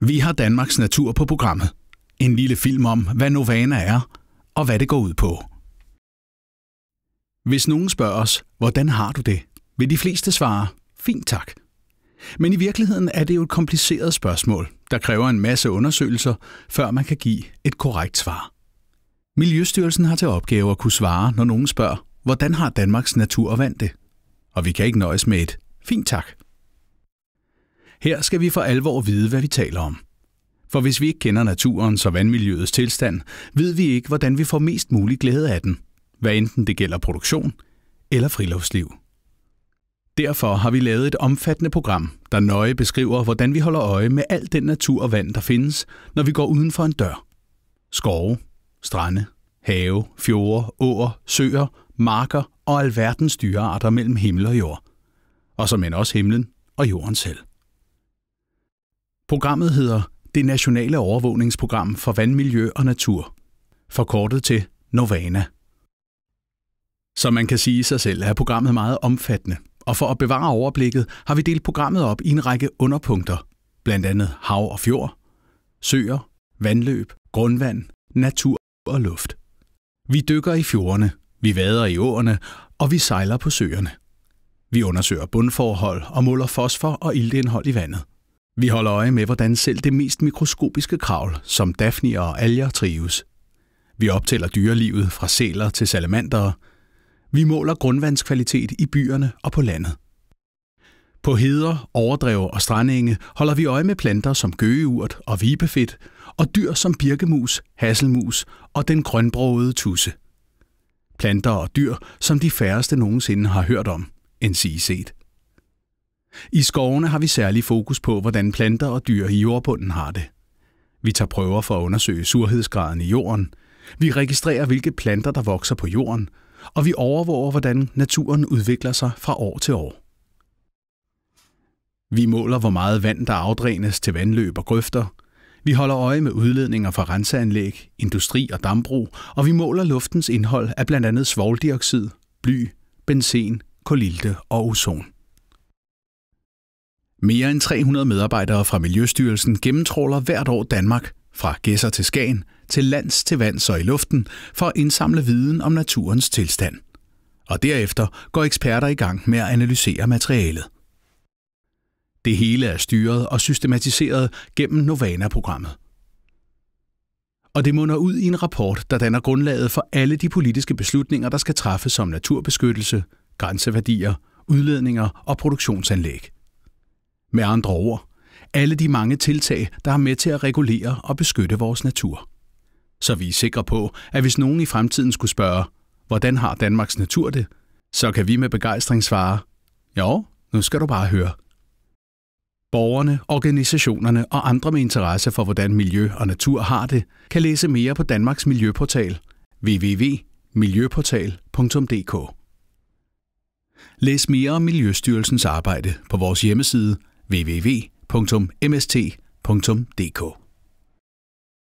Vi har Danmarks Natur på programmet. En lille film om, hvad Novana er, og hvad det går ud på. Hvis nogen spørger os, hvordan har du det, vil de fleste svare, fint tak. Men i virkeligheden er det jo et kompliceret spørgsmål, der kræver en masse undersøgelser, før man kan give et korrekt svar. Miljøstyrelsen har til opgave at kunne svare, når nogen spørger, hvordan har Danmarks natur og vand det? Og vi kan ikke nøjes med et fint tak. Her skal vi for alvor vide, hvad vi taler om. For hvis vi ikke kender naturens og vandmiljøets tilstand, ved vi ikke, hvordan vi får mest mulig glæde af den, hvad enten det gælder produktion eller friluftsliv. Derfor har vi lavet et omfattende program, der nøje beskriver, hvordan vi holder øje med al den natur og vand, der findes, når vi går uden for en dør. Skove, strande, have, fjorde, åer, søer, marker og alverdens dyrearter mellem himmel og jord. Og som end også himlen og jorden selv. Programmet hedder Det Nationale Overvågningsprogram for Vandmiljø og Natur, forkortet til Novana. Som man kan sige sig selv, er programmet meget omfattende, og for at bevare overblikket har vi delt programmet op i en række underpunkter, blandt andet hav og fjord, søer, vandløb, grundvand, natur og luft. Vi dykker i fjordene, vi vader i åerne, og vi sejler på søerne. Vi undersøger bundforhold og måler fosfor og iltindhold i vandet. Vi holder øje med, hvordan selv det mest mikroskopiske kravl, som Daphne og alger trives. Vi optæller dyrelivet fra sæler til salamandere. Vi måler grundvandskvalitet i byerne og på landet. På heder, overdrev og strandenge holder vi øje med planter som gøgeurt og vibefedt, og dyr som birkemus, hasselmus og den grønbrogede tusse. Planter og dyr, som de færreste nogensinde har hørt om, end sige set. I skovene har vi særlig fokus på, hvordan planter og dyr i jordbunden har det. Vi tager prøver for at undersøge surhedsgraden i jorden. Vi registrerer, hvilke planter, der vokser på jorden. Og vi overvåger, hvordan naturen udvikler sig fra år til år. Vi måler, hvor meget vand, der afdrænes til vandløb og grøfter. Vi holder øje med udledninger fra renseanlæg, industri og dambrug, og vi måler luftens indhold af blandt andet svovldioxid, bly, benzin, kolilte og ozon. Mere end 300 medarbejdere fra Miljøstyrelsen gennemtråler hvert år Danmark, fra gæsser til Skagen, til lands, til vands og i luften, for at indsamle viden om naturens tilstand. Og derefter går eksperter i gang med at analysere materialet. Det hele er styret og systematiseret gennem Novana-programmet. Og det munder ud i en rapport, der danner grundlaget for alle de politiske beslutninger, der skal træffes om naturbeskyttelse, grænseværdier, udledninger og produktionsanlæg. Med andre ord, alle de mange tiltag, der er med til at regulere og beskytte vores natur. Så vi er sikre på, at hvis nogen i fremtiden skulle spørge, hvordan har Danmarks natur det, så kan vi med begejstring svare, jo, nu skal du bare høre. Borgerne, organisationerne og andre med interesse for, hvordan miljø og natur har det, kan læse mere på Danmarks Miljøportal www.miljøportal.dk. Læs mere om Miljøstyrelsens arbejde på vores hjemmeside www.mst.dk